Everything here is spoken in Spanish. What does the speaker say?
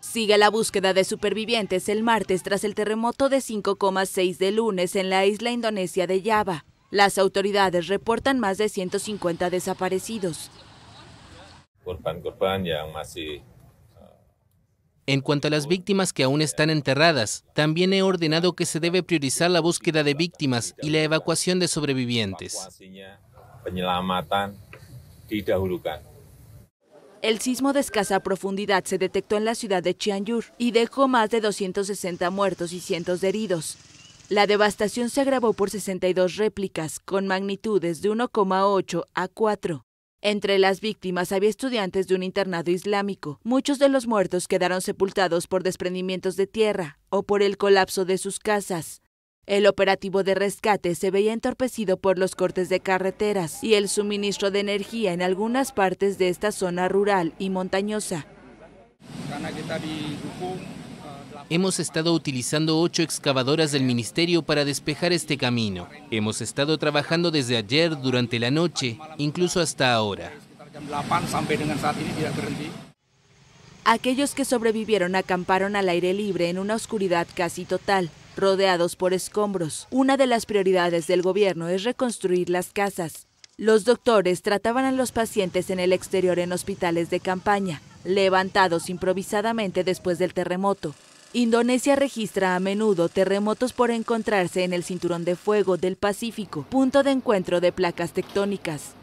Sigue la búsqueda de supervivientes el martes tras el terremoto de 5,6 de lunes en la isla indonesia de Java. Las autoridades reportan más de 150 desaparecidos. Ah. En cuanto a las víctimas que aún están enterradas, también he ordenado que se debe priorizar la búsqueda de víctimas y la evacuación de sobrevivientes. El sismo de escasa profundidad se detectó en la ciudad de Chianyur y dejó más de 260 muertos y cientos de heridos. La devastación se agravó por 62 réplicas con magnitudes de 1,8 a 4. Entre las víctimas había estudiantes de un internado islámico. Muchos de los muertos quedaron sepultados por desprendimientos de tierra o por el colapso de sus casas. El operativo de rescate se veía entorpecido por los cortes de carreteras y el suministro de energía en algunas partes de esta zona rural y montañosa. Hemos estado utilizando ocho excavadoras del ministerio para despejar este camino. Hemos estado trabajando desde ayer, durante la noche, incluso hasta ahora. Aquellos que sobrevivieron acamparon al aire libre en una oscuridad casi total rodeados por escombros. Una de las prioridades del gobierno es reconstruir las casas. Los doctores trataban a los pacientes en el exterior en hospitales de campaña, levantados improvisadamente después del terremoto. Indonesia registra a menudo terremotos por encontrarse en el cinturón de fuego del Pacífico, punto de encuentro de placas tectónicas.